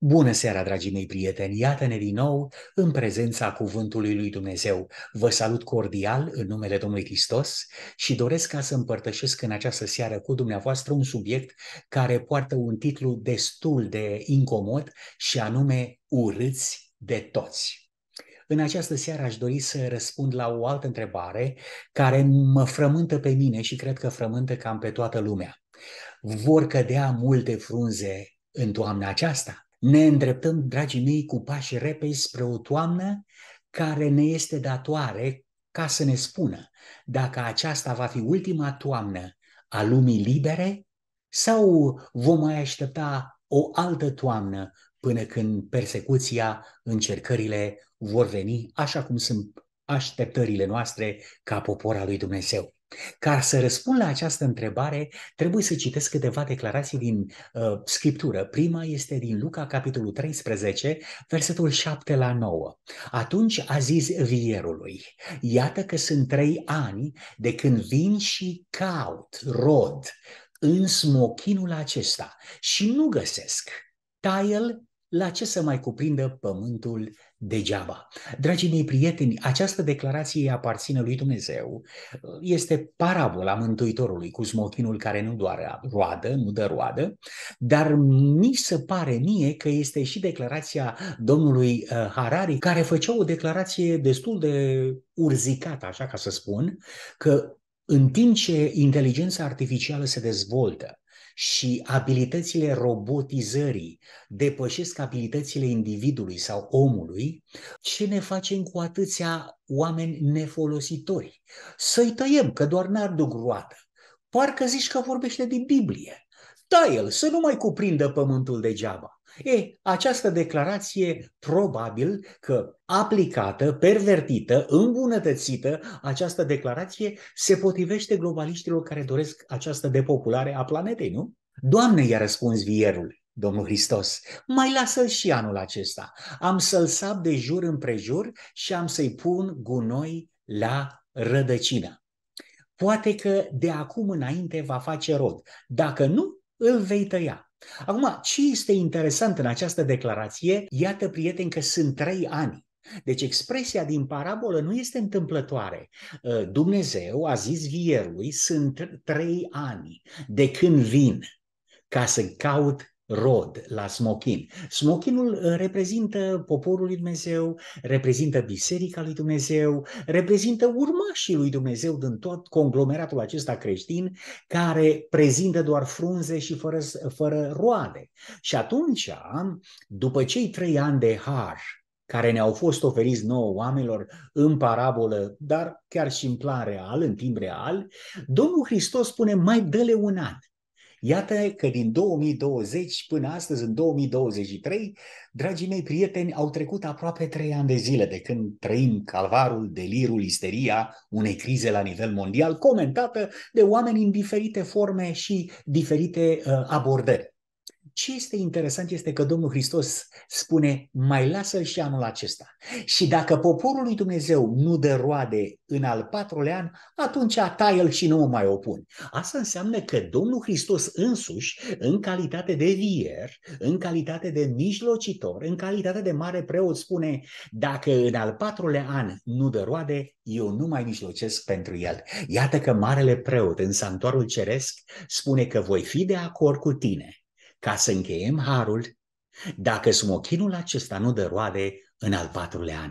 Bună seara, dragii mei prieteni! Iată-ne din nou în prezența Cuvântului lui Dumnezeu. Vă salut cordial în numele Domnului Hristos și doresc ca să împărtășesc în această seară cu dumneavoastră un subiect care poartă un titlu destul de incomod și anume Urâți de toți. În această seară aș dori să răspund la o altă întrebare care mă frământă pe mine și cred că frământă cam pe toată lumea. Vor cădea multe frunze în toamna aceasta? ne îndreptăm, dragii mei, cu pași repezi spre o toamnă care ne este datoare ca să ne spună dacă aceasta va fi ultima toamnă a lumii libere sau vom mai aștepta o altă toamnă până când persecuția, încercările vor veni așa cum sunt așteptările noastre ca popor al lui Dumnezeu. Ca să răspund la această întrebare, trebuie să citesc câteva declarații din uh, Scriptură. Prima este din Luca, capitolul 13, versetul 7 la 9. Atunci a zis vierului, iată că sunt trei ani de când vin și caut, rod, în smochinul acesta și nu găsesc. tai l la ce să mai cuprindă pământul degeaba? Dragii mei prieteni, această declarație aparține lui Dumnezeu. Este parabola Mântuitorului cu smochinul care nu doar roadă, nu dă roadă, dar mi se pare mie că este și declarația domnului uh, Harari, care făcea o declarație destul de urzicată, așa ca să spun, că în timp ce inteligența artificială se dezvoltă, și abilitățile robotizării depășesc abilitățile individului sau omului, ce ne facem cu atâția oameni nefolositori? Să-i tăiem, că doar n-ar duc roată. Parcă zici că vorbește din Biblie. Da el, să nu mai cuprindă pământul degeaba. E, această declarație probabil că aplicată, pervertită, îmbunătățită, această declarație se potrivește globaliștilor care doresc această depopulare a planetei, nu? Doamne, i-a răspuns vierul, Domnul Hristos, mai lasă-l și anul acesta. Am să-l sap de jur împrejur și am să-i pun gunoi la rădăcină. Poate că de acum înainte va face rod. Dacă nu, îl vei tăia. Acum, ce este interesant în această declarație? Iată, prieteni, că sunt trei ani. Deci expresia din parabolă nu este întâmplătoare. Ă, Dumnezeu a zis vierului, sunt trei ani de când vin ca să caut rod la smochin. Smochinul uh, reprezintă poporul lui Dumnezeu, reprezintă biserica lui Dumnezeu, reprezintă urmașii lui Dumnezeu din tot conglomeratul acesta creștin care prezintă doar frunze și fără, fără roade. Și atunci, după cei trei ani de har care ne-au fost oferiți nouă oamenilor în parabolă, dar chiar și în plan real, în timp real, Domnul Hristos spune, mai dă-le un an Iată că din 2020 până astăzi, în 2023, dragii mei prieteni, au trecut aproape trei ani de zile de când trăim calvarul, delirul, isteria unei crize la nivel mondial, comentată de oameni în diferite forme și diferite uh, abordări. Ce este interesant este că Domnul Hristos spune, mai lasă-l și anul acesta. Și dacă poporul lui Dumnezeu nu dă roade în al patrulea an, atunci tai-l și nu o mai opun. Asta înseamnă că Domnul Hristos însuși, în calitate de vier, în calitate de mijlocitor, în calitate de mare preot, spune, dacă în al patrulea an nu dă roade, eu nu mai mijlocesc pentru el. Iată că marele preot în santuarul ceresc spune că voi fi de acord cu tine ca să încheiem harul dacă smochinul acesta nu dă roade în al patrulea an.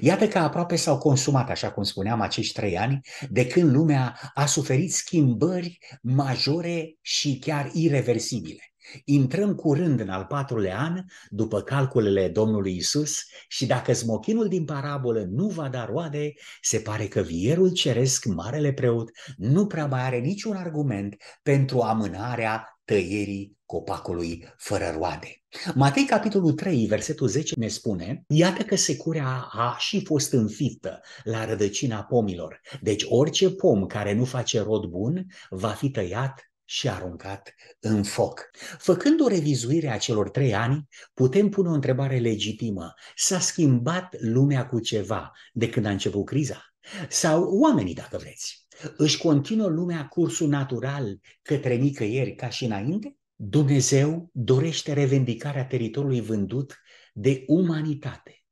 Iată că aproape s-au consumat, așa cum spuneam, acești trei ani de când lumea a suferit schimbări majore și chiar irreversibile. Intrăm curând în al patrulea an, după calculele Domnului Isus, și dacă smochinul din parabolă nu va da roade, se pare că vierul ceresc, marele preot, nu prea mai are niciun argument pentru amânarea tăierii copacului fără roade. Matei, capitolul 3, versetul 10 ne spune, iată că securea a și fost înfiptă la rădăcina pomilor. Deci orice pom care nu face rod bun va fi tăiat și aruncat în foc. Făcând o revizuire a celor trei ani, putem pune o întrebare legitimă. S-a schimbat lumea cu ceva de când a început criza? Sau oamenii, dacă vreți își continuă lumea cursul natural către nicăieri ca și înainte? Dumnezeu dorește revendicarea teritoriului vândut de umanitate,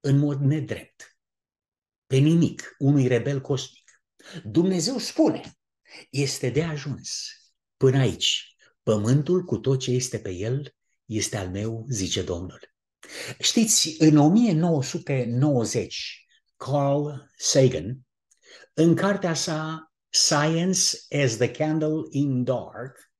în mod nedrept, pe nimic, unui rebel cosmic. Dumnezeu spune, este de ajuns până aici. Pământul cu tot ce este pe el este al meu, zice Domnul. Știți, în 1990, Carl Sagan, în cartea sa Science as the Candle in Dark,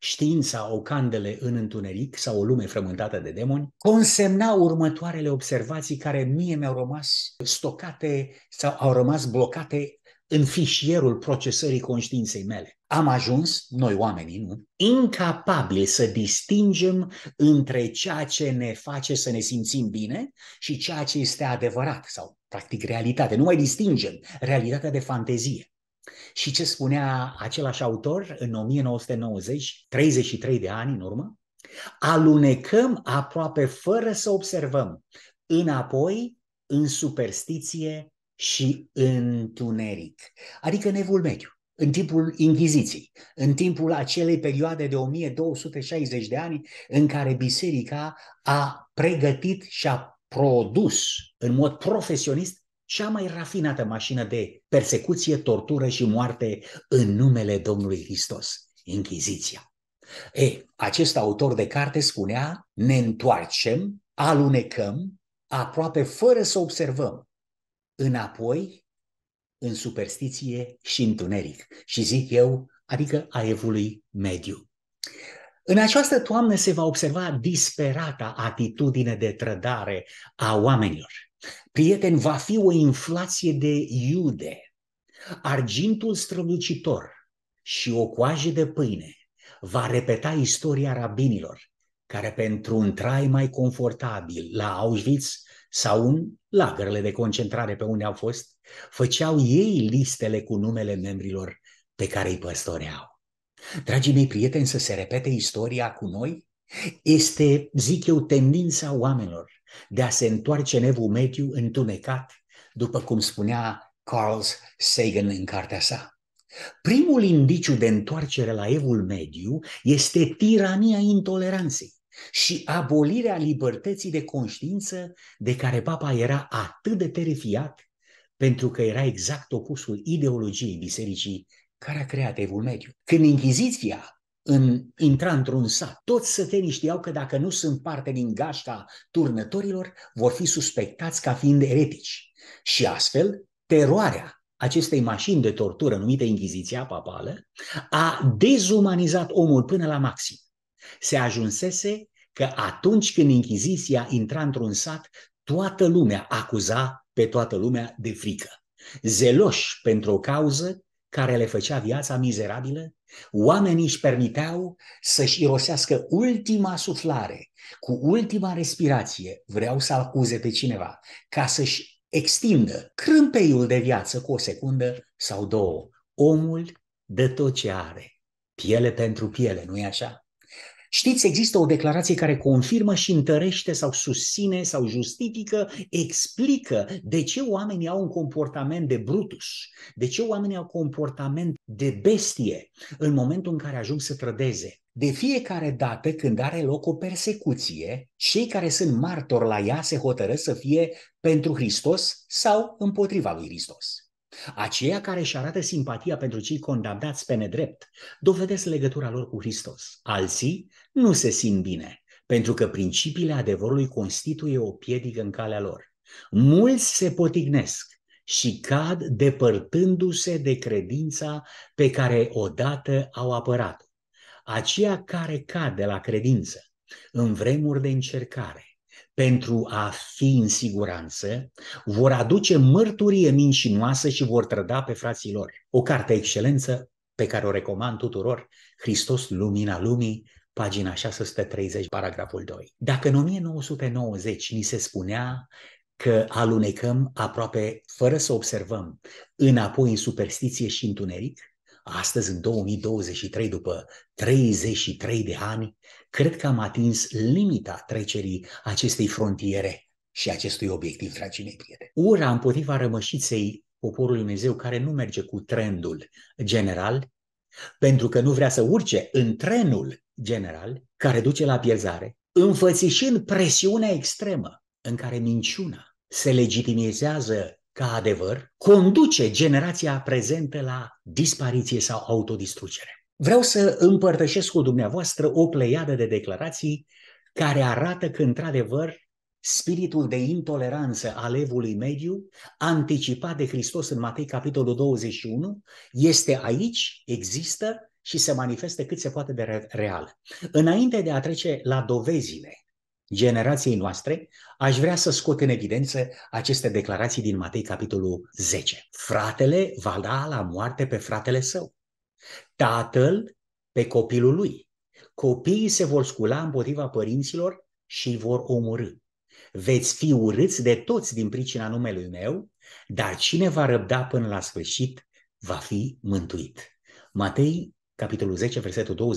știința o candele în întuneric sau o lume frământată de demoni, consemna următoarele observații care mie mi-au rămas stocate sau au rămas blocate în fișierul procesării conștiinței mele. Am ajuns, noi oamenii, nu? Incapabili să distingem între ceea ce ne face să ne simțim bine și ceea ce este adevărat sau practic realitate. Nu mai distingem realitatea de fantezie. Și ce spunea același autor în 1990, 33 de ani în urmă? Alunecăm aproape fără să observăm, înapoi în superstiție și în tuneric adică în evul mediu, în timpul Inchiziției, în timpul acelei perioade de 1260 de ani în care biserica a pregătit și a produs în mod profesionist cea mai rafinată mașină de persecuție, tortură și moarte în numele Domnului Hristos, Inchiziția. E, acest autor de carte spunea, ne întoarcem, alunecăm, aproape fără să observăm, înapoi în superstiție și întuneric. Și zic eu, adică a evului mediu. În această toamnă se va observa disperata atitudine de trădare a oamenilor. Prieten, va fi o inflație de iude, argintul strălucitor și o coajă de pâine va repeta istoria rabinilor, care pentru un trai mai confortabil la Auschwitz sau în lagărele de concentrare pe unde au fost, făceau ei listele cu numele membrilor pe care îi păstoreau. Dragii mei prieteni, să se repete istoria cu noi este, zic eu, tendința oamenilor de a se întoarce în evul mediu întunecat, după cum spunea Carl Sagan în cartea sa. Primul indiciu de întoarcere la evul mediu este tirania intoleranței și abolirea libertății de conștiință de care papa era atât de terifiat pentru că era exact opusul ideologiei bisericii care a creat evul mediu. Când Inchiziția în, intra într-un sat, toți sătenii știau că dacă nu sunt parte din gașca turnătorilor, vor fi suspectați ca fiind eretici. Și astfel, teroarea acestei mașini de tortură numită Inchiziția Papală a dezumanizat omul până la maxim. Se ajunsese că atunci când Inchiziția intra într-un sat, toată lumea acuza pe toată lumea de frică. Zeloși pentru o cauză, care le făcea viața mizerabilă, oamenii își permiteau să-și irosească ultima suflare, cu ultima respirație, vreau să acuze pe cineva, ca să-și extindă crâmpeiul de viață cu o secundă sau două. Omul dă tot ce are, piele pentru piele, nu-i așa? Știți, există o declarație care confirmă și întărește sau susține sau justifică, explică de ce oamenii au un comportament de brutus, de ce oamenii au comportament de bestie în momentul în care ajung să trădeze. De fiecare dată când are loc o persecuție, cei care sunt martori la ea se hotără să fie pentru Hristos sau împotriva lui Hristos. Aceia care își arată simpatia pentru cei condamnați pe nedrept dovedesc legătura lor cu Hristos. Alții nu se simt bine, pentru că principiile adevărului constituie o piedică în calea lor. Mulți se potignesc și cad depărtându-se de credința pe care odată au apărat-o. Aceia care cad de la credință în vremuri de încercare pentru a fi în siguranță, vor aduce mărturie mincinoasă și vor trăda pe frații lor. O carte excelență pe care o recomand tuturor, Hristos, Lumina Lumii, pagina 630, paragraful 2. Dacă în 1990 ni se spunea că alunecăm aproape fără să observăm înapoi în superstiție și întuneric, astăzi, în 2023, după 33 de ani, cred că am atins limita trecerii acestei frontiere și acestui obiectiv, dragii mei prieteni. Ura împotriva rămășiței poporului Dumnezeu care nu merge cu trendul general, pentru că nu vrea să urce în trenul general care duce la pierzare, înfățișând presiunea extremă în care minciuna se legitimizează ca adevăr, conduce generația prezentă la dispariție sau autodistrugere. Vreau să împărtășesc cu dumneavoastră o pleiadă de declarații care arată că, într-adevăr, spiritul de intoleranță al evului mediu, anticipat de Hristos în Matei capitolul 21, este aici, există și se manifestă cât se poate de real. Înainte de a trece la dovezile generației noastre, aș vrea să scot în evidență aceste declarații din Matei capitolul 10. Fratele va da la moarte pe fratele său Tatăl pe copilul lui. Copiii se vor scula împotriva părinților și îi vor omorâ. Veți fi urâți de toți din pricina numelui meu, dar cine va răbda până la sfârșit va fi mântuit. Matei, capitolul 10, versetul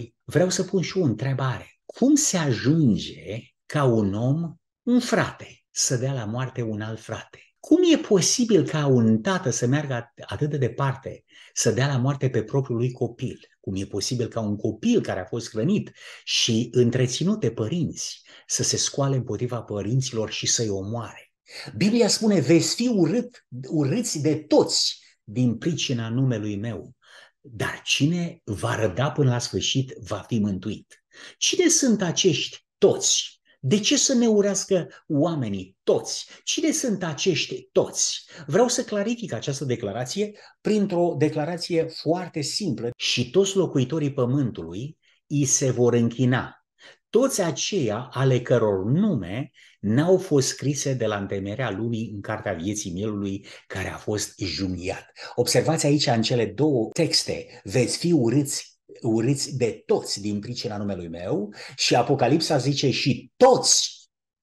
21-22, vreau să pun și o întrebare. Cum se ajunge ca un om, un frate, să dea la moarte un alt frate? Cum e posibil ca un tată să meargă atât de departe, să dea la moarte pe propriul lui copil? Cum e posibil ca un copil care a fost hrănit și întreținut de părinți să se scoale împotriva părinților și să-i omoare? Biblia spune, veți fi urât, urâți de toți din pricina numelui meu, dar cine va răbda până la sfârșit va fi mântuit. Cine sunt acești toți? De ce să ne urească oamenii toți? Cine sunt acești toți? Vreau să clarific această declarație printr-o declarație foarte simplă. Și toți locuitorii pământului îi se vor închina. Toți aceia ale căror nume n-au fost scrise de la întemerea lumii în Cartea Vieții Mielului care a fost junghiat. Observați aici în cele două texte, veți fi urâți urâți de toți din pricina numelui meu și Apocalipsa zice și toți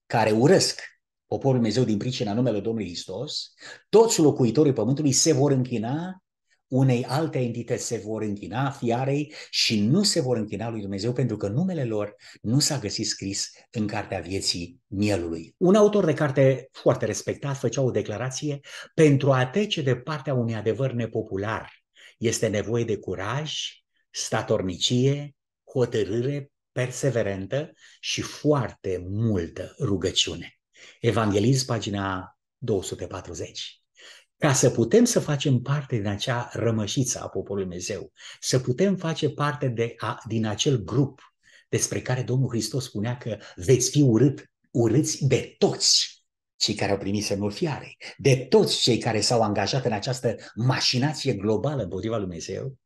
care urăsc poporul Dumnezeu din pricina numelui Domnului Hristos, toți locuitorii pământului se vor închina unei alte entități, se vor închina fiarei și nu se vor închina lui Dumnezeu pentru că numele lor nu s-a găsit scris în Cartea Vieții Mielului. Un autor de carte foarte respectat făcea o declarație pentru a trece de partea unui adevăr nepopular. Este nevoie de curaj, statornicie, hotărâre perseverentă și foarte multă rugăciune. Evanghelism, pagina 240. Ca să putem să facem parte din acea rămășiță a poporului Dumnezeu, să putem face parte de a, din acel grup despre care Domnul Hristos spunea că veți fi urât, urâți de toți cei care au primit semnul fiarei, de toți cei care s-au angajat în această mașinație globală împotriva lui Dumnezeu,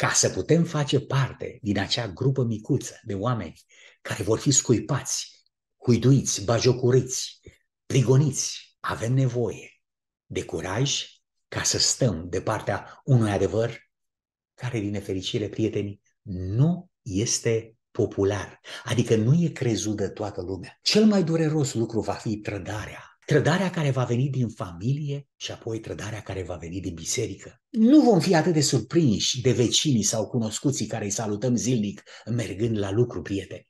ca să putem face parte din acea grupă micuță de oameni care vor fi scuipați, huiduiți, bajocuriți, prigoniți, avem nevoie de curaj ca să stăm de partea unui adevăr care, din nefericire, prieteni, nu este popular, adică nu e crezut de toată lumea. Cel mai dureros lucru va fi trădarea trădarea care va veni din familie și apoi trădarea care va veni din biserică. Mm. Nu vom fi atât de surprinși de vecinii sau cunoscuții care îi salutăm zilnic mergând la lucru, prieteni.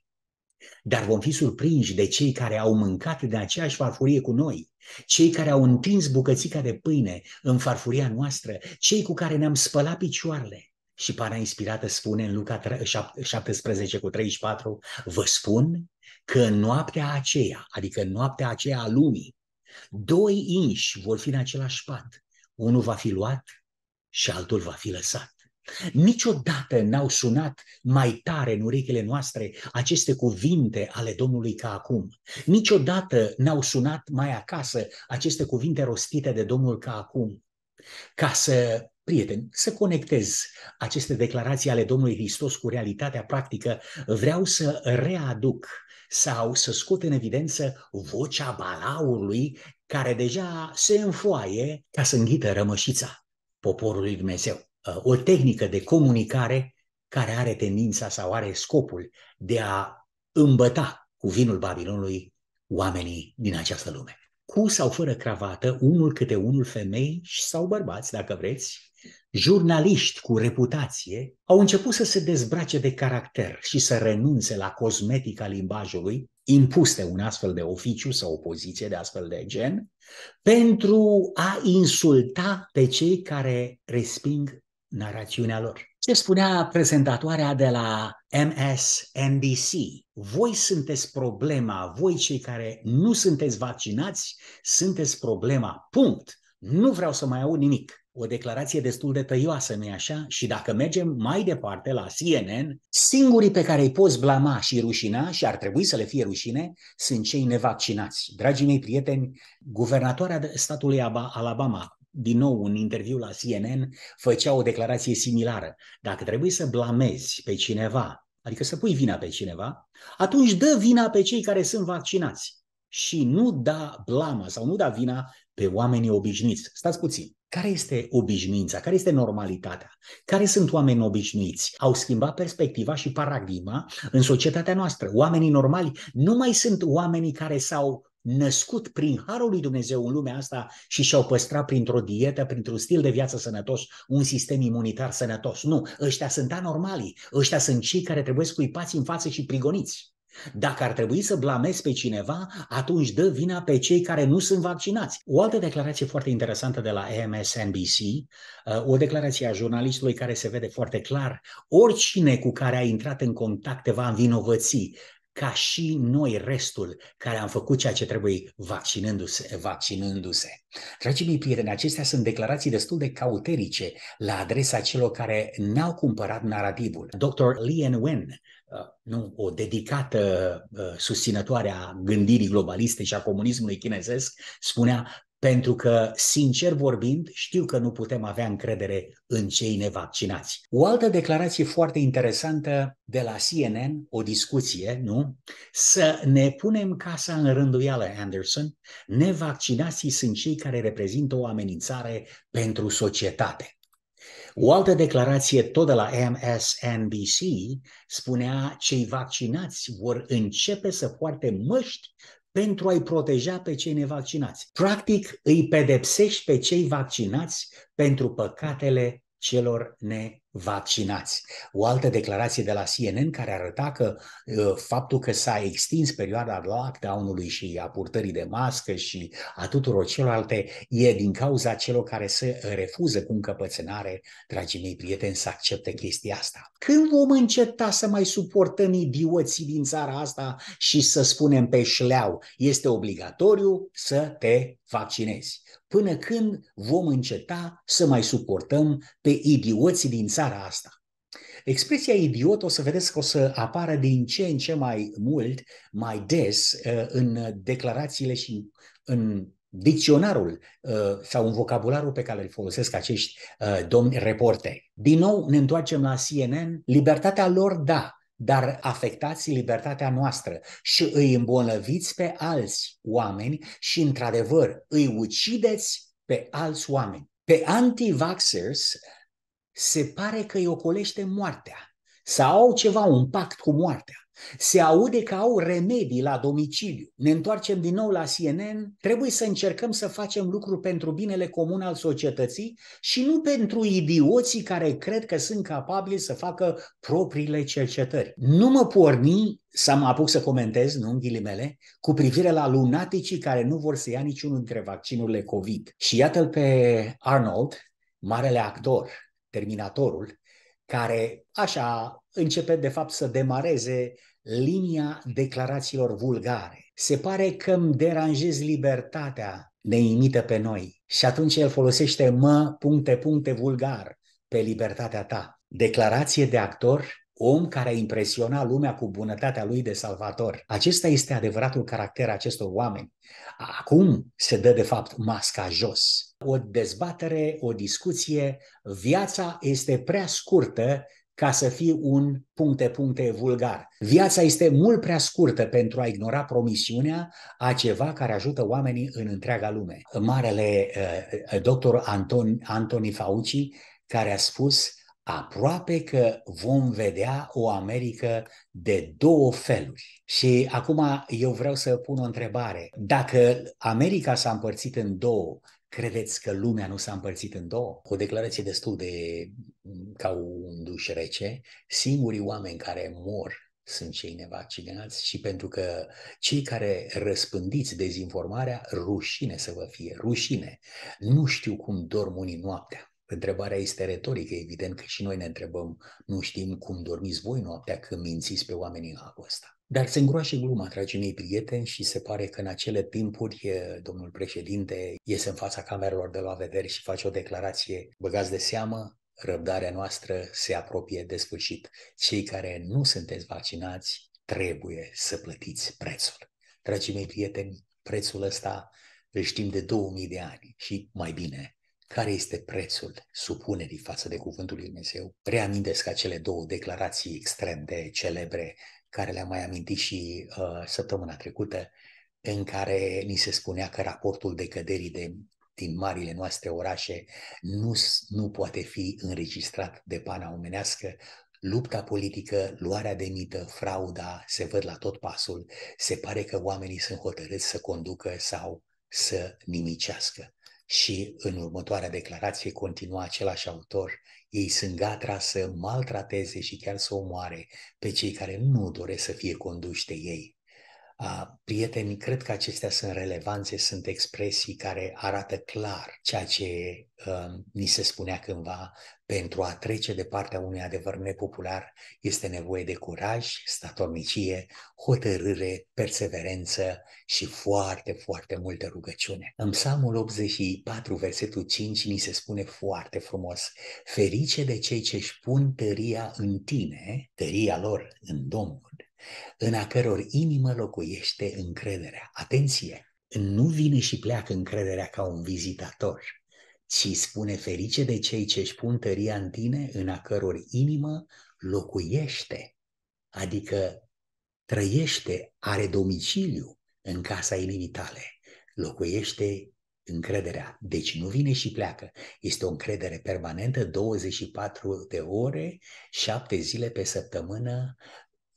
Dar vom fi surprinși de cei care au mâncat de aceeași farfurie cu noi, cei care au întins bucățica de pâine în farfuria noastră, cei cu care ne-am spălat picioarele. Și pana inspirată spune în Luca 17 cu 34, vă spun că în noaptea aceea, adică în noaptea aceea a lumii, Doi inși vor fi în același pat. Unul va fi luat și altul va fi lăsat. Niciodată n-au sunat mai tare în urechile noastre aceste cuvinte ale Domnului ca acum. Niciodată n-au sunat mai acasă aceste cuvinte rostite de Domnul ca acum. Ca să, prieteni, să conectez aceste declarații ale Domnului Hristos cu realitatea practică, vreau să readuc sau să scot în evidență vocea balaurului care deja se înfoaie ca să înghită rămășița poporului Dumnezeu. Uh, o tehnică de comunicare care are tendința sau are scopul de a îmbăta cu vinul Babilonului oamenii din această lume. Cu sau fără cravată, unul câte unul femei sau bărbați, dacă vreți, jurnaliști cu reputație au început să se dezbrace de caracter și să renunțe la cosmetica limbajului impus de un astfel de oficiu sau o poziție de astfel de gen, pentru a insulta pe cei care resping narațiunea lor. Ce spunea prezentatoarea de la MSNBC? Voi sunteți problema, voi cei care nu sunteți vaccinați, sunteți problema, punct. Nu vreau să mai aud nimic o declarație destul de tăioasă, nu-i așa? Și dacă mergem mai departe la CNN, singurii pe care îi poți blama și rușina, și ar trebui să le fie rușine, sunt cei nevaccinați. Dragii mei prieteni, guvernatoarea statului Alabama, din nou un interviu la CNN, făcea o declarație similară. Dacă trebuie să blamezi pe cineva, adică să pui vina pe cineva, atunci dă vina pe cei care sunt vaccinați și nu da blama sau nu da vina pe oamenii obișnuiți. Stați puțin. Care este obișnuința? Care este normalitatea? Care sunt oameni obișnuiți? Au schimbat perspectiva și paradigma în societatea noastră. Oamenii normali nu mai sunt oamenii care s-au născut prin harul lui Dumnezeu în lumea asta și și-au păstrat printr-o dietă, printr-un stil de viață sănătos, un sistem imunitar sănătos. Nu, ăștia sunt anormalii, ăștia sunt cei care trebuie scuipați în față și prigoniți. Dacă ar trebui să blamezi pe cineva, atunci dă vina pe cei care nu sunt vaccinați. O altă declarație foarte interesantă de la MSNBC, uh, o declarație a jurnalistului care se vede foarte clar, oricine cu care a intrat în contact te va învinovăți ca și noi restul care am făcut ceea ce trebuie vaccinându-se. vaccinându-se. Dragii mei prieteni, acestea sunt declarații destul de cauterice la adresa celor care n-au cumpărat narativul. Dr. Lien Wen, uh, nu, o dedicată uh, susținătoare a gândirii globaliste și a comunismului chinezesc, spunea pentru că, sincer vorbind, știu că nu putem avea încredere în cei nevaccinați. O altă declarație foarte interesantă de la CNN, o discuție, nu? Să ne punem casa în rânduială, Anderson. Nevaccinații sunt cei care reprezintă o amenințare pentru societate. O altă declarație tot de la MSNBC spunea cei vaccinați vor începe să poarte măști pentru a-i proteja pe cei nevaccinați. Practic, îi pedepsești pe cei vaccinați pentru păcatele celor ne vaccinați. O altă declarație de la CNN care arăta că ă, faptul că s-a extins perioada lockdown-ului și a purtării de mască și a tuturor celorlalte e din cauza celor care se refuză cu încăpățânare, dragii mei prieteni, să accepte chestia asta. Când vom înceta să mai suportăm idioții din țara asta și să spunem pe șleau, este obligatoriu să te vaccinezi? Până când vom înceta să mai suportăm pe idioții din țara țara asta. Expresia idiot o să vedeți că o să apară din ce în ce mai mult, mai des uh, în declarațiile și în dicționarul uh, sau în vocabularul pe care îl folosesc acești uh, domni reporteri. Din nou ne întoarcem la CNN. Libertatea lor, da, dar afectați libertatea noastră și îi îmbolnăviți pe alți oameni și, într-adevăr, îi ucideți pe alți oameni. Pe anti-vaxxers se pare că îi ocolește moartea sau au ceva, un pact cu moartea. Se aude că au remedii la domiciliu. Ne întoarcem din nou la CNN. Trebuie să încercăm să facem lucruri pentru binele comun al societății și nu pentru idioții care cred că sunt capabili să facă propriile cercetări. Nu mă porni să mă apuc să comentez, nu în ghilimele, cu privire la lunaticii care nu vor să ia niciunul dintre vaccinurile COVID. Și iată-l pe Arnold, marele actor, Terminatorul, care așa începe de fapt să demareze linia declarațiilor vulgare. Se pare că îmi deranjez libertatea, ne imită pe noi. Și atunci el folosește mă, puncte, puncte, vulgar pe libertatea ta. Declarație de actor, om care a impresionat lumea cu bunătatea lui de salvator. Acesta este adevăratul caracter acestor oameni. Acum se dă de fapt masca jos o dezbatere, o discuție. Viața este prea scurtă ca să fii un puncte-puncte vulgar. Viața este mult prea scurtă pentru a ignora promisiunea a ceva care ajută oamenii în întreaga lume. Marele uh, doctor Anton, Anthony Fauci, care a spus aproape că vom vedea o Americă de două feluri. Și acum eu vreau să pun o întrebare. Dacă America s-a împărțit în două, credeți că lumea nu s-a împărțit în două? O declarație destul de ca un duș rece. Singurii oameni care mor sunt cei nevaccinați și pentru că cei care răspândiți dezinformarea, rușine să vă fie, rușine. Nu știu cum dorm unii noaptea Întrebarea este retorică, evident că și noi ne întrebăm, nu știm cum dormiți voi noaptea când mințiți pe oamenii în halul ăsta. Dar se îngroașe gluma, dragii mei prieteni, și se pare că în acele timpuri domnul președinte iese în fața camerelor de la vedere și face o declarație, băgați de seamă, răbdarea noastră se apropie de sfârșit. Cei care nu sunteți vaccinați trebuie să plătiți prețul. Dragii mei prieteni, prețul ăsta îl știm de 2000 de ani și mai bine care este prețul supunerii față de Cuvântul Lui Dumnezeu? Reamintesc acele două declarații extrem de celebre care le-am mai amintit și uh, săptămâna trecută, în care ni se spunea că raportul decăderii de, din marile noastre orașe nu, nu poate fi înregistrat de pana omenească, Lupta politică, luarea de mită, frauda se văd la tot pasul. Se pare că oamenii sunt hotărâți să conducă sau să nimicească. Și în următoarea declarație continua același autor, ei sunt gata să maltrateze și chiar să omoare pe cei care nu doresc să fie conduși de ei. Prietenii, cred că acestea sunt relevanțe, sunt expresii care arată clar ceea ce uh, ni se spunea cândva. Pentru a trece de partea unui adevăr nepopular este nevoie de curaj, statornicie, hotărâre, perseverență și foarte, foarte multă rugăciune. În Psalmul 84, versetul 5, ni se spune foarte frumos, Ferice de cei ce își pun tăria în tine, tăria lor în Domnul, în a căror inimă locuiește încrederea. Atenție! Nu vine și pleacă încrederea ca un vizitator, ci spune ferice de cei ce își pun tăria în tine, în a căror inimă locuiește, adică trăiește, are domiciliu în casa inimii tale, locuiește încrederea. Deci nu vine și pleacă. Este o încredere permanentă, 24 de ore, 7 zile pe săptămână,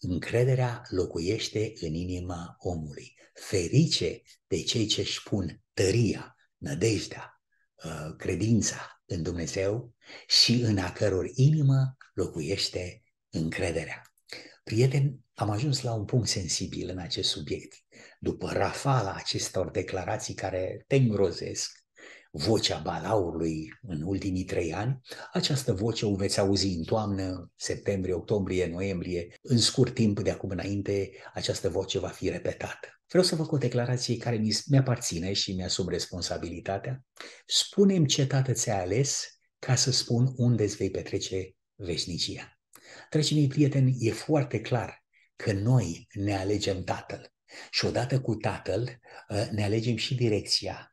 Încrederea locuiește în inima omului. Ferice de cei ce își pun tăria, nădejdea, ă, credința în Dumnezeu și în a căror inimă locuiește încrederea. Prieteni, am ajuns la un punct sensibil în acest subiect. După rafala acestor declarații care te îngrozesc, vocea balaurului în ultimii trei ani. Această voce o veți auzi în toamnă, septembrie, octombrie, noiembrie. În scurt timp de acum înainte, această voce va fi repetată. Vreau să fac o declarație care mi-aparține și mi-asum responsabilitatea. Spune-mi ce tată ți-a ales ca să spun unde îți vei petrece veșnicia. Dragii mei prieteni, e foarte clar că noi ne alegem Tatăl. Și odată cu Tatăl ă, ne alegem și direcția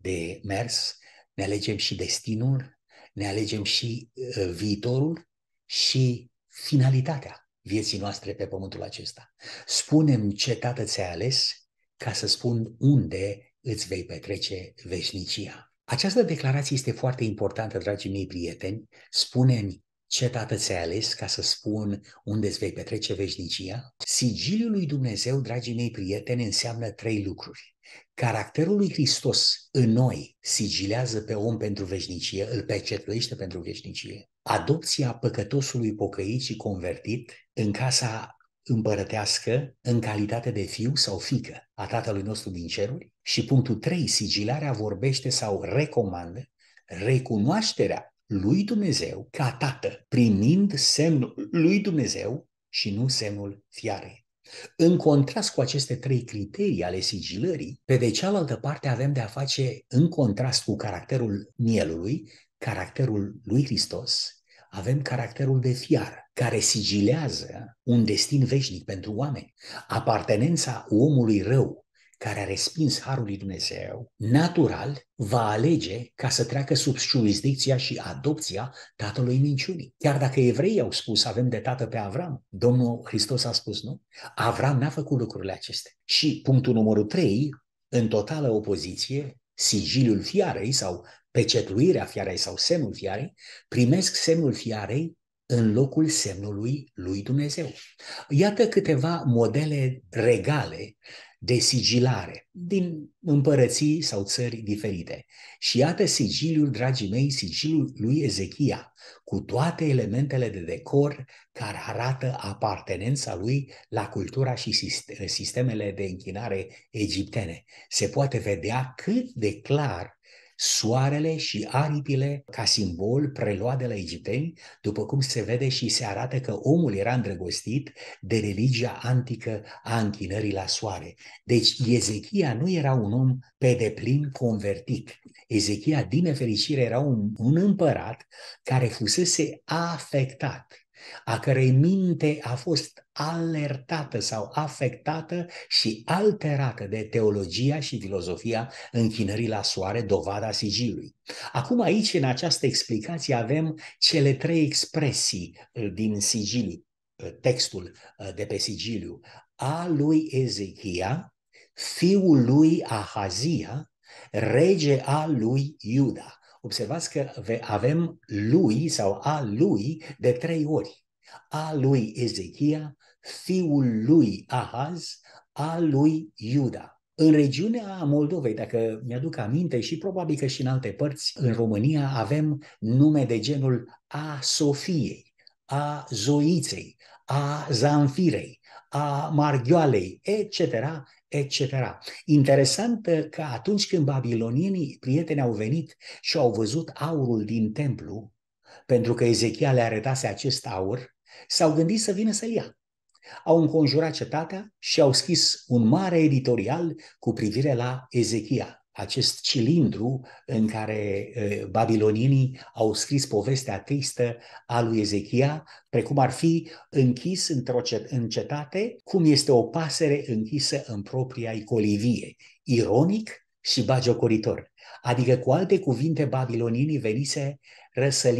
de mers, ne alegem și destinul, ne alegem și ă, viitorul și finalitatea vieții noastre pe pământul acesta. Spunem ce tată ți-ai ales ca să spun unde îți vei petrece veșnicia. Această declarație este foarte importantă, dragii mei prieteni. spune Spune-mi ce tată ți-ai ales ca să spun unde îți vei petrece veșnicia? Sigiliul lui Dumnezeu, dragii mei prieteni, înseamnă trei lucruri. Caracterul lui Hristos în noi sigilează pe om pentru veșnicie, îl pecetuiește pentru veșnicie. Adopția păcătosului pocăit și convertit în casa împărătească în calitate de fiu sau fică a Tatălui nostru din ceruri. Și punctul 3, sigilarea vorbește sau recomandă recunoașterea lui Dumnezeu ca tată, primind semnul lui Dumnezeu și nu semnul fiarei. În contrast cu aceste trei criterii ale sigilării, pe de cealaltă parte avem de a face, în contrast cu caracterul mielului, caracterul lui Hristos, avem caracterul de fiară, care sigilează un destin veșnic pentru oameni. Apartenența omului rău care a respins harul lui Dumnezeu, natural va alege ca să treacă sub jurisdicția și adopția tatălui minciunii. Chiar dacă evreii au spus avem de tată pe Avram, Domnul Hristos a spus nu. Avram n-a făcut lucrurile acestea. Și punctul numărul 3, în totală opoziție, sigiliul fiarei sau pecetuirea fiarei sau semnul fiarei, primesc semnul fiarei în locul semnului lui Dumnezeu. Iată câteva modele regale de sigilare din împărății sau țări diferite. Și iată sigiliul, dragii mei, sigiliul lui Ezechia, cu toate elementele de decor care arată apartenența lui la cultura și sistemele de închinare egiptene. Se poate vedea cât de clar soarele și aripile ca simbol preluat de la egipteni, după cum se vede și se arată că omul era îndrăgostit de religia antică a închinării la soare. Deci Ezechia nu era un om pe deplin convertit. Ezechia, din nefericire, era un, un împărat care fusese afectat a cărei minte a fost alertată sau afectată și alterată de teologia și filozofia închinării la soare, dovada sigilului. Acum aici, în această explicație, avem cele trei expresii uh, din sigiliu, uh, textul uh, de pe sigiliu, a lui Ezechia, fiul lui Ahazia, rege al lui Iuda. Observați că avem lui sau a lui de trei ori. A lui Ezechia, fiul lui Ahaz, a lui Iuda. În regiunea Moldovei, dacă mi-aduc aminte și probabil că și în alte părți, în România avem nume de genul a Sofiei, a Zoiței, a Zanfirei, a Margioalei, etc., etc. Interesant că atunci când babilonienii prieteni au venit și au văzut aurul din templu, pentru că Ezechia le arătase acest aur, s-au gândit să vină să-l ia. Au înconjurat cetatea și au scris un mare editorial cu privire la Ezechia acest cilindru în care babilonienii au scris povestea tristă a lui Ezechia, precum ar fi închis într-o în cetate, cum este o pasăre închisă în propria icolivie, ironic și bagiocoritor. Adică, cu alte cuvinte, babilonienii venise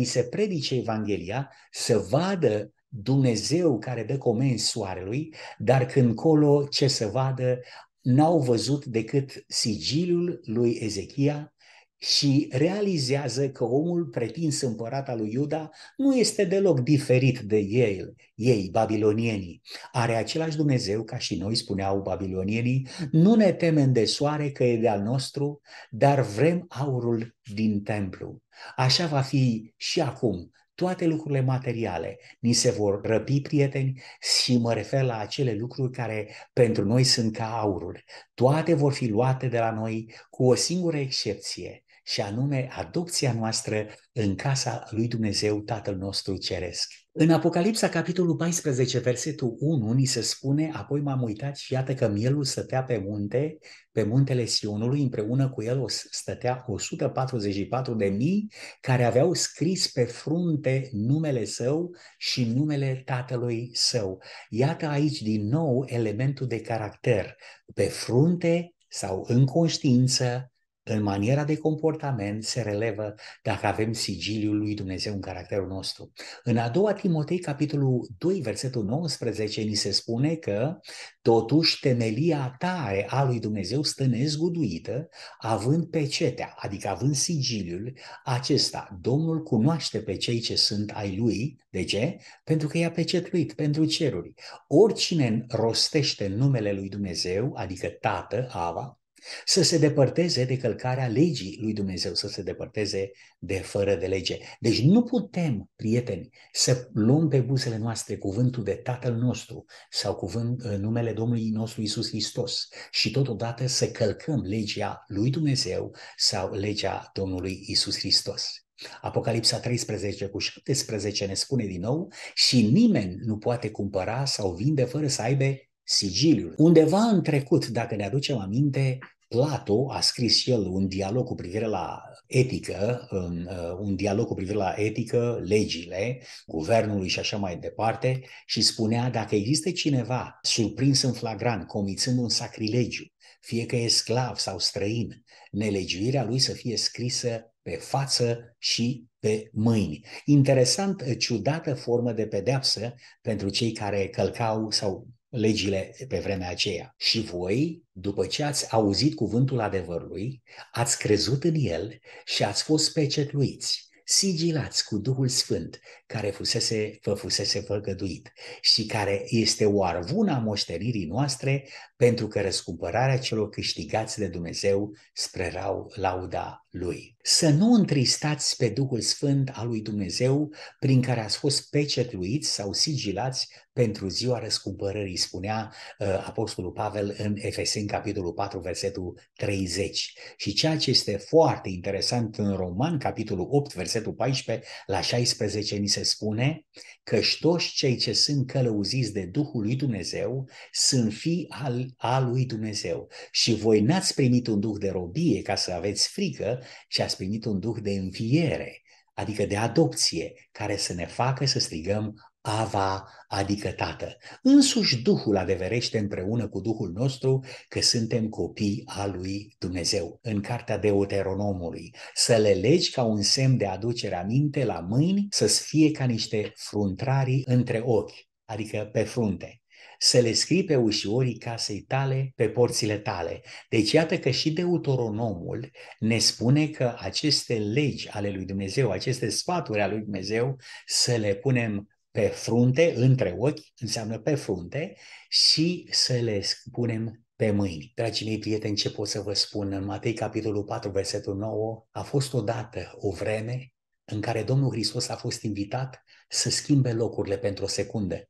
se predice Evanghelia să vadă Dumnezeu care dă comenzi soarelui, dar când colo ce să vadă n-au văzut decât sigiliul lui Ezechia și realizează că omul pretins împărat al lui Iuda nu este deloc diferit de ei, ei, babilonienii. Are același Dumnezeu ca și noi, spuneau babilonienii, nu ne temem de soare că e de-al nostru, dar vrem aurul din templu. Așa va fi și acum toate lucrurile materiale ni se vor răpi, prieteni, și mă refer la acele lucruri care pentru noi sunt ca aurul. Toate vor fi luate de la noi cu o singură excepție, și anume adopția noastră în casa lui Dumnezeu Tatăl nostru Ceresc. În Apocalipsa, capitolul 14, versetul 1, ni se spune, apoi m-am uitat și iată că mielul stătea pe munte, pe muntele Sionului, împreună cu el stătea 144 de mii care aveau scris pe frunte numele său și numele tatălui său. Iată aici din nou elementul de caracter, pe frunte sau în conștiință în maniera de comportament se relevă dacă avem sigiliul lui Dumnezeu în caracterul nostru. În a doua Timotei, capitolul 2, versetul 19, ni se spune că totuși temelia tare a lui Dumnezeu stă nezguduită, având pecetea, adică având sigiliul acesta. Domnul cunoaște pe cei ce sunt ai lui. De ce? Pentru că i-a pecetuit pentru ceruri. Oricine rostește numele lui Dumnezeu, adică Tată, Ava, să se depărteze de călcarea legii lui Dumnezeu, să se depărteze de fără de lege. Deci nu putem, prieteni, să luăm pe buzele noastre cuvântul de Tatăl nostru sau cuvânt uh, numele Domnului nostru Isus Hristos și totodată să călcăm legea lui Dumnezeu sau legea Domnului Isus Hristos. Apocalipsa 13 cu 17 ne spune din nou și nimeni nu poate cumpăra sau vinde fără să aibă sigiliul. Undeva în trecut, dacă ne aducem aminte, Plato a scris și el un dialog cu privire la etică, uh, un dialog cu privire la etică, legile, guvernului și așa mai departe și spunea dacă există cineva surprins în flagrant, comițând un sacrilegiu, fie că e sclav sau străin, nelegiuirea lui să fie scrisă pe față și pe mâini. Interesant, ciudată formă de pedeapsă pentru cei care călcau sau legile pe vremea aceea. Și voi, după ce ați auzit cuvântul adevărului, ați crezut în el și ați fost pecetluiți, sigilați cu Duhul Sfânt care fusese, vă fusese făgăduit și care este o arvuna moștenirii noastre pentru că răscumpărarea celor câștigați de Dumnezeu spre rau, lauda Lui. Să nu întristați pe Duhul Sfânt al lui Dumnezeu prin care ați fost pecetluiți sau sigilați pentru ziua răscumpărării, spunea uh, Apostolul Pavel în Efeseni, capitolul 4, versetul 30. Și ceea ce este foarte interesant în Roman, capitolul 8, versetul 14 la 16, ni se spune că toți cei ce sunt călăuziți de Duhul lui Dumnezeu sunt fii al a lui Dumnezeu. Și voi n-ați primit un duh de robie ca să aveți frică, ci ați primit un duh de înviere, adică de adopție, care să ne facă să strigăm Ava, adică Tată. Însuși Duhul adeverește împreună cu Duhul nostru că suntem copii a lui Dumnezeu. În cartea Deuteronomului, să le legi ca un semn de aducere aminte la mâini, să-ți fie ca niște fruntrarii între ochi, adică pe frunte să le scrii pe ușorii casei tale, pe porțile tale. Deci iată că și Deuteronomul ne spune că aceste legi ale lui Dumnezeu, aceste sfaturi ale lui Dumnezeu, să le punem pe frunte, între ochi, înseamnă pe frunte, și să le punem pe mâini. Dragii mei prieteni, ce pot să vă spun? În Matei, capitolul 4, versetul 9, a fost odată o vreme în care Domnul Hristos a fost invitat să schimbe locurile pentru o secundă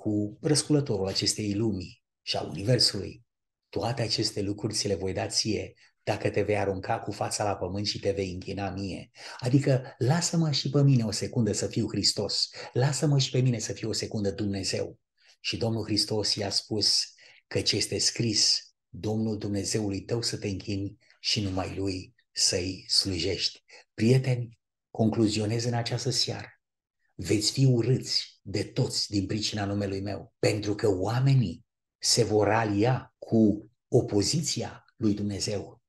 cu răsculătorul acestei lumii și a Universului. Toate aceste lucruri ți le voi da ție dacă te vei arunca cu fața la pământ și te vei închina mie. Adică lasă-mă și pe mine o secundă să fiu Hristos, lasă-mă și pe mine să fiu o secundă Dumnezeu. Și Domnul Hristos i-a spus că ce este scris, Domnul Dumnezeului tău să te închini și numai Lui să-i slujești. Prieteni, concluzionez în această seară veți fi urâți de toți din pricina numelui meu, pentru că oamenii se vor alia cu opoziția lui Dumnezeu.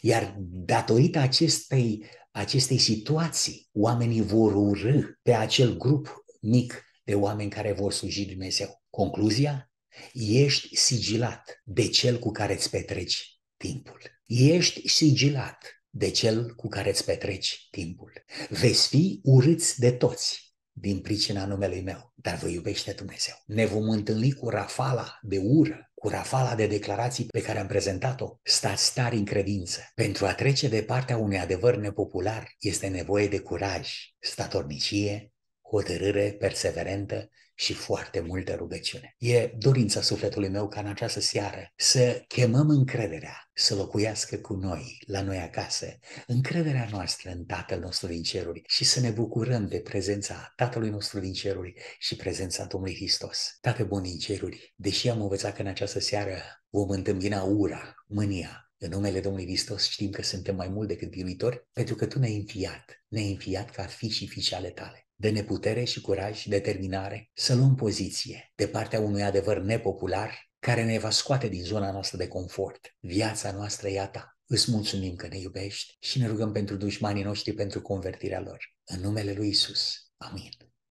Iar datorită acestei, acestei situații, oamenii vor urâ pe acel grup mic de oameni care vor sluji Dumnezeu. Concluzia? Ești sigilat de cel cu care îți petreci timpul. Ești sigilat de cel cu care îți petreci timpul. Veți fi urâți de toți din pricina numelui meu, dar vă iubește Dumnezeu. Ne vom întâlni cu rafala de ură, cu rafala de declarații pe care am prezentat-o. Stați tari în credință. Pentru a trece de partea unui adevăr nepopular este nevoie de curaj, statornicie, hotărâre perseverentă și foarte multă rugăciune. E dorința sufletului meu ca în această seară să chemăm încrederea să locuiască cu noi, la noi acasă, încrederea noastră în Tatăl nostru din ceruri și să ne bucurăm de prezența Tatălui nostru din ceruri și prezența Domnului Hristos. Tată bun din ceruri, deși am învățat că în această seară vom întâmpina ura, mânia, în numele Domnului Hristos știm că suntem mai mult decât viitori, pentru că Tu ne-ai înfiat, ne-ai înfiat ca fi și fiice ale Tale de neputere și curaj determinare să luăm poziție de partea unui adevăr nepopular care ne va scoate din zona noastră de confort. Viața noastră e a ta. Îți mulțumim că ne iubești și ne rugăm pentru dușmanii noștri pentru convertirea lor. În numele lui Isus. Amin.